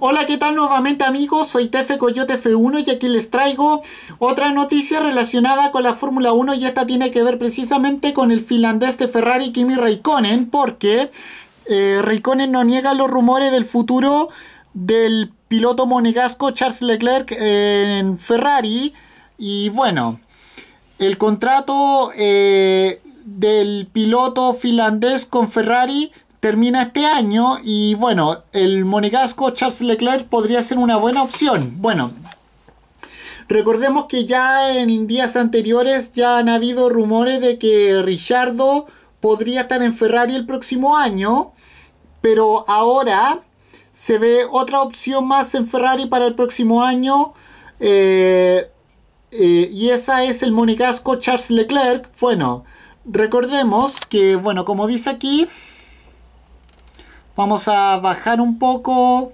Hola, ¿qué tal nuevamente amigos? Soy Tefe Coyote F1 y aquí les traigo otra noticia relacionada con la Fórmula 1 y esta tiene que ver precisamente con el finlandés de Ferrari Kimi Raikkonen porque eh, Raikkonen no niega los rumores del futuro del piloto monegasco Charles Leclerc eh, en Ferrari y bueno, el contrato eh, del piloto finlandés con Ferrari termina este año y bueno, el monegasco Charles Leclerc podría ser una buena opción. Bueno, recordemos que ya en días anteriores ya han habido rumores de que Richardo podría estar en Ferrari el próximo año, pero ahora se ve otra opción más en Ferrari para el próximo año. Eh, eh, y esa es el monegasco Charles Leclerc. Bueno, recordemos que, bueno, como dice aquí, Vamos a bajar un poco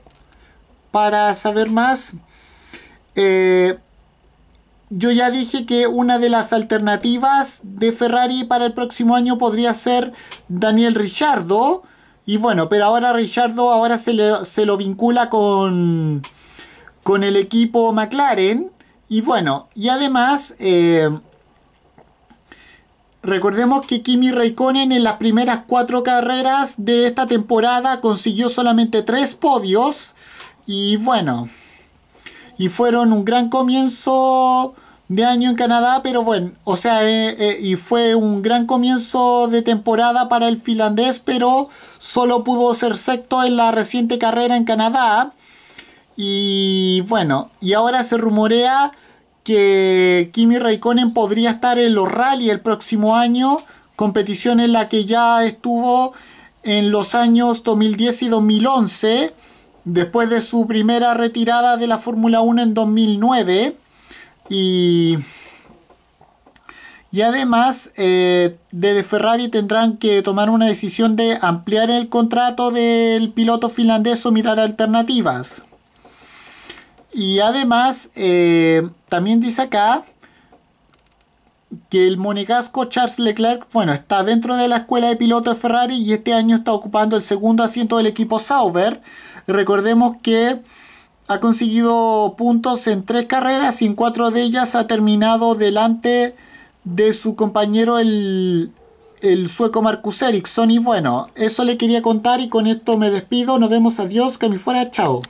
para saber más. Eh, yo ya dije que una de las alternativas de Ferrari para el próximo año podría ser Daniel Ricciardo. Y bueno, pero ahora Ricciardo ahora se, lo vincula con, con el equipo McLaren. Y bueno, y además... Eh, Recordemos que Kimi Raikkonen en las primeras cuatro carreras de esta temporada consiguió solamente tres podios. Y bueno, y fueron un gran comienzo de año en Canadá, pero bueno, o sea, eh, eh, y fue un gran comienzo de temporada para el finlandés, pero solo pudo ser sexto en la reciente carrera en Canadá. Y bueno, y ahora se rumorea que Kimi Raikkonen podría estar en los rally el próximo año, competición en la que ya estuvo en los años 2010 y 2011, después de su primera retirada de la Fórmula 1 en 2009. Y, además, eh, desde Ferrari tendrán que tomar una decisión de ampliar el contrato del piloto finlandés o mirar alternativas. Y además, eh, también dice acá que el monegasco Charles Leclerc, bueno, está dentro de la escuela de pilotos de Ferrari y este año está ocupando el segundo asiento del equipo Sauber. Recordemos que ha conseguido puntos en tres carreras y en cuatro de ellas ha terminado delante de su compañero el, el sueco Marcus Ericsson. Y bueno, eso le quería contar y con esto me despido. Nos vemos, adiós, que me fuera, chao.